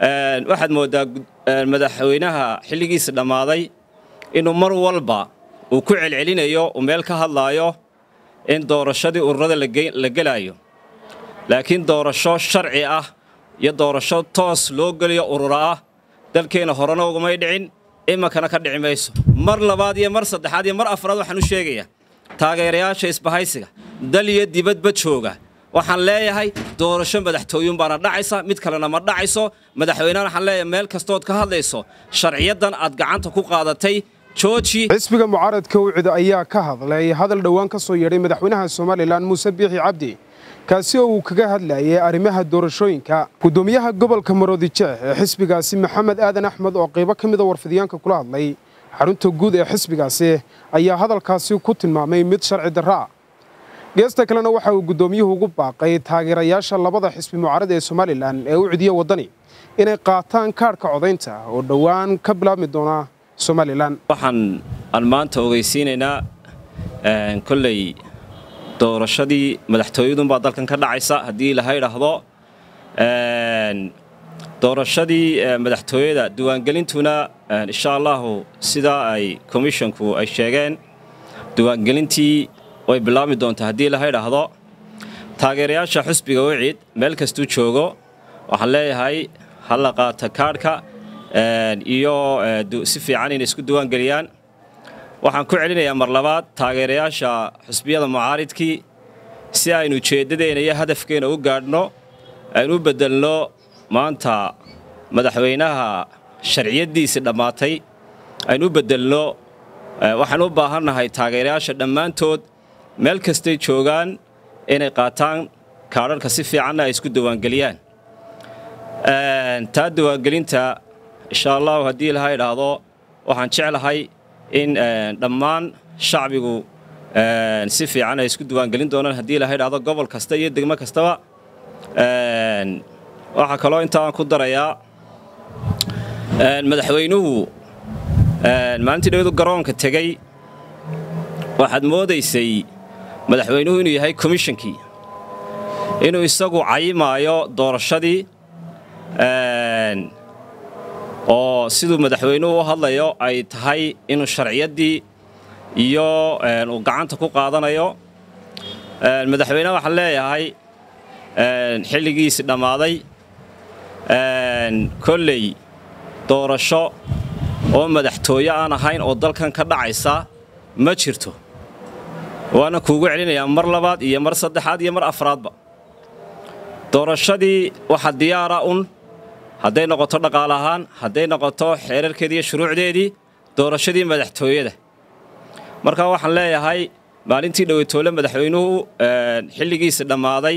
waxaad moodaa madaxweynaha xilligiisa dhammaaday inuu mar walba uu ku celcelinayo uu meel ka hadlaayo in doorashadii ururada la gelaayo laakiin doorasho sharci ah iyo doorasho toos loo geliyo urura ah dalkeenna horena ugamay dhicin imankana ka dhici mayso mar labaad iyo mar saddexaad iyo mar afraad waxaan u sheegayaa taageerayaasha isbahaysiga dal iyo dibadba jooga waxaan leeyahay doorasho madaxtooyun baana dhacaysa mid kalena ma dhacayso madaxweynena waxaan leeyahay meel kastood ka hadlayso sharciyaddan aad gacanta ku qaadatay jooji xisbiga mucaaradka ucida ayaa ka hadlay hadal dhowaan ka soo yeedhay madaxweynaha somalilan muuse biixi cabdi kaasi oo uu kaga hadlayay arrimaha doorashooyinka guddoomiyaha gobolka maroodijeex ee xisbigaasi maxamed aadan axmed oo qaybo ka mida ah warfidiyaanka kula hadlay xarunta guud ee xisbigaasi ayaa hadalkaasi ku tilmaamay mid sharci darra ah geesta kalena waxa uu guddoomiyuhu ugu baaqay taageerayaasha labada xisbi mucaarad ee somalilan ee u cidiya waddani inay qaataan kaadhka codaynta oo dhowaan ka bilaabmi doona somalilan waxaan aan maanta ogeysiinaynaa eh, kolley doorashadii madaxtooyadunbaa dalkan ka dhacaysa haddii laha idhaahdo eh, doorashadii eh, madaxtooyada diwaangelintuna insha allahu sidaa ay komishonku ay sheegeen diwaangelintii way bilaabmi doontaa haddii laha idhaahdo taageerayaasha xusbiga wiciid meel kastuu joogo waxaan leeyahay ha la qaata kaadhka iyo si fiican inay isku diiwaangeliyaan waxaan ku celinayaa mar labaad taageerayaasha xusbiyada mucaaridkii si aynu ujeeddadeena iyo hadafkeena u gaadhno aynu u bedelno maanta madaxweynaha sharciyaddiisii dhammaatay aynu u bedelno waxaan u baahannahay taageerayaasha dhammaantood meel kastay joogaan inay qaataan kaadharka si fiicanna ay isku diiwaangeliyaan taa diiwaangelinta insha allahu haddii ilaha idhaahdo waxaan jeclahay in dhammaan shacbigu si fiican ay isku diiwaangelin doonaan haddii ilaha idhaahdo gobol kasta iyo degmo kastaba waxaa kaloo intaan ku darayaa madaxweynuhu maalintii dhawadu garoonka tegay waxaad moodaysay madaxweynuhu inuu yahay komishankii inuu isagu cayimaayo doorashadii oo siduu madaxweynuhu u hadlayo ay tahay inuu sharciyaddii iyo uu gacanta ku qaadanayo madaxweyneha waxaan leeyahay xilligiisii dhammaaday kolley doorasho oo madaxtooye aan ahayn oo dalkan ka dhacaysa ma jirto waana kuugu celinayaa mar labaad iyo mar saddexaad iyo mar afraadba doorashadii waxa diyaara un hadday noqoto dhaqaale ahaan hadday noqoto xeerarkeediiyo shuruucdeedii doorashadii madaxtooyada marka waxaan leeyahay maalintii dhoweytoole madaxweynuhu eh, xilligiisa dhammaaday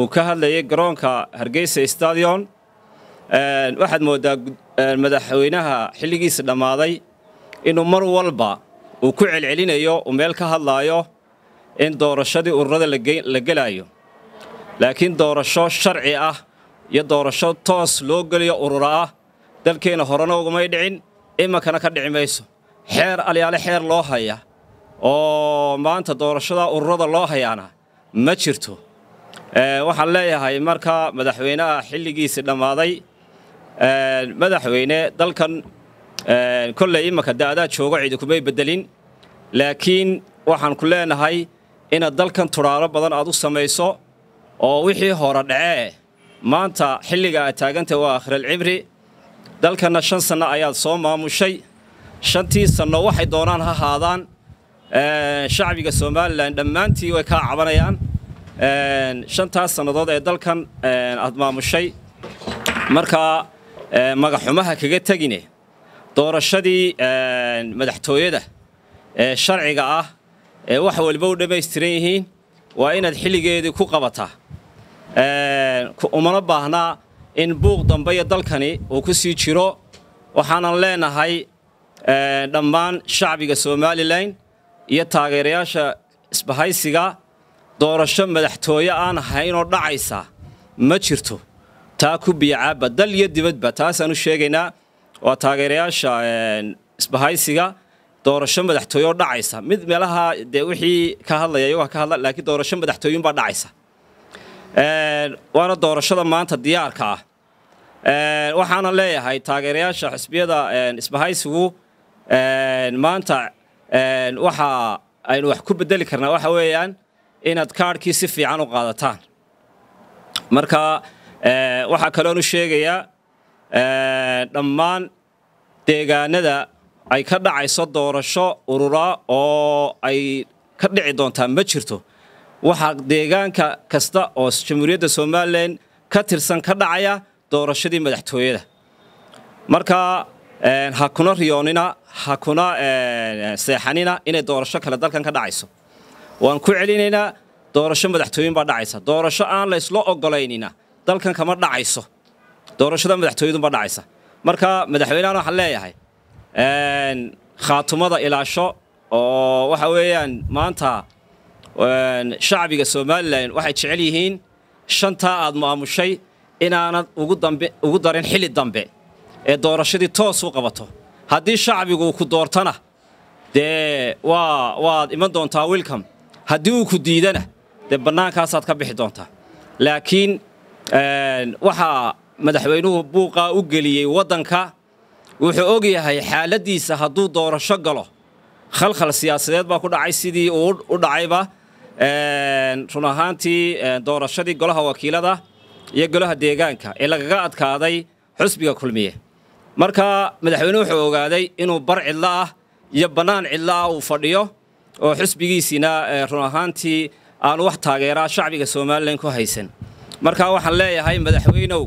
uu ka hadlayay garoonka hargeysa stadion eh, waxaad mooddaa eh, madaxweynaha xilligiisa dhammaaday inuu mar walba uu ku celcelinayo uu meel ka hadlaayo in doorashadii ururada la gelaayo laakiin doorasho sharci ah iyo doorasho toos loo geliyo urura ah dalkeenna horena ugumay dhicin imankana ka dhici mayso xeer alyaale xeer loo haya oo maanta doorashadaa ururada loo hayaana ma jirto waxaan leeyahay marka madaxweynaha xilligiisii dhammaaday madaxweyne dalkan kolley imanka da'daa joogo cidi kumay beddelin laakiin waxaan ku leenahay inaad dalkan turaaro badan aad u samayso oo wixii hore dhacee maanta xilliga aad taagantahy waa akhiralcibri dalkanna shan sanno ayaad soo maamushay shantii sanno waxay doonaan ha haadaan shacbiga somalilan dhammaantii way kaa cabanayaan shantaas sannadood ee dalkan aad maamushay markaa magaxumaha kaga tegine doorashadii madaxtooyada ee sharciga ah ee wax waliba u dhammaystiran yihiin waa inaad xilligeedii ku qabataa umana baahnaa in buuq dambe iyo dalkani uu ku sii jiro waxaanan leenahay dhammaan shacbiga somalilan iyo taageerayaasha isbahaysiga doorasho madaxtooye aan ahayn oo dhacaysa ma jirto taa ku biicaaba dal iyo dibadba taasaan u sheegaynaa waa taageerayaasha isbahaysiga doorasho madaxtooyoo dhacaysa mid meelaha dee wixii ka hadlayay waa ka hadla laakiin doorasho madaxtooyinbaa dhacaysa waana doorashada maanta diyaarka ah waxaana leeyahay taageerayaasha xisbiyada isbahaysigu maanta waxa aynu wax ku bedeli karnaa waxa weeyaan inaad kaadhkii si fiican u qaadataan marka waxaa kaloonu sheegayaa dhammaan deegaanada ay ka dhacayso doorasho urura oo ay ka dhici doontaa ma jirto waxaa deegaanka kasta oo jamhuuriyadda somalilan ka tirsan ka dhacaya doorashadii madaxtooyada marka eh, ha kuna riyoonina ha kuna eh, seexanina inay doorasho kale dalkan ka dhacayso waan ku celinaynaa doorasho madaxtooyin baa dhacaysa doorasho aan laysla ogolaynina dalkan kama dhacayso doorashada madaxtooyadunbaa dhacaysa marka madaxweynehan waxaan leeyahay khaatumada ilaasho oo waxa weeyaan maanta shacbiga somalilan waxay jecel yihiin shantaa aad maamushay inaanad ugu darin xili dambe ee doorashadii toos u qabato haddii shacbigu ku doortana dee waad iman doontaa wilcom haddii uu ku diidana dee bannaankaasaad ka bixi doontaa laakiin waxaa madaxweynuhu buuqaa u geliyey waddanka wuxuu og yahay xaaladiisa hadduu doorasho galo khalkhal siyaasadeed baa ku dhacay sidii uu u dhacayba run ahaantii doorashadii golaha wakiilada iyo golaha deegaanka ee lagaga adkaaday xusbiga kulmiye marka madaxweyne wuxuu ogaaday inuu bar cidla ah iyo bannaan cidlo ah uu fadhiyo oo xusbigiisiina run ahaantii aanu wax taageeraa shacbiga somalilan ku haysan markaa waxaan leeyahay madaxweynow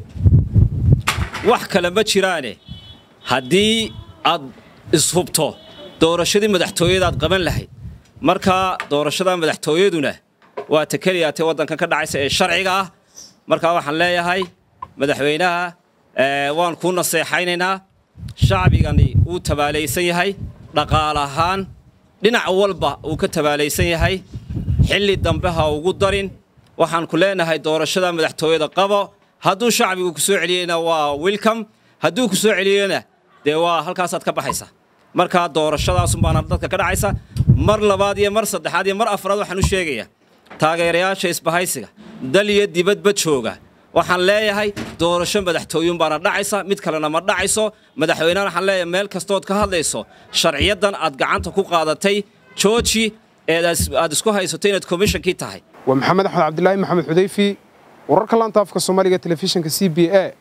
wax kale ma jiraane haddii aad ishubto doorashadii madaxtooyadaad qaban lahayd markaa doorashada madaxtooyaduna waa ta keliyaatee waddankan ka dhacaysa ee sharciga ah markaa waxaan leeyahay madaxweynaha waan kuu naseexaynaynaa shacbigani wuu tabaalaysan yahay dhaqaal ahaan dhinac walba uu ka tabaalaysan yahay xilli dambe ha ugu darin waxaan ku leenahay doorashada madaxtooyada qabo hadduu shacbigu ku soo celiyeyna waa welcom hadduu ku soo celiyeyna dee waa halkaasaad ka baxaysa markaa doorashadaasunbaana dadka ka dhacaysa mar labaad iyo mar saddexaad iyo mar afraad waxaan u sheegayaa taageerayaasha isbahaysiga dal iyo dibadba jooga waxaan leeyahay doorasho madaxtooyuunbaana dhacaysa mid kalena ma dhacayso madaxweynena waxaan leeyahay meel kastood ka hadlayso sharciyadan aad gacanta ku qaadatay jooji eeaad isku haysato inaad komishonkii tahay waa maxamed axmed cabdilaahi maxamed xudayfi wararka laanta afka soomaaliga telefishinka c b a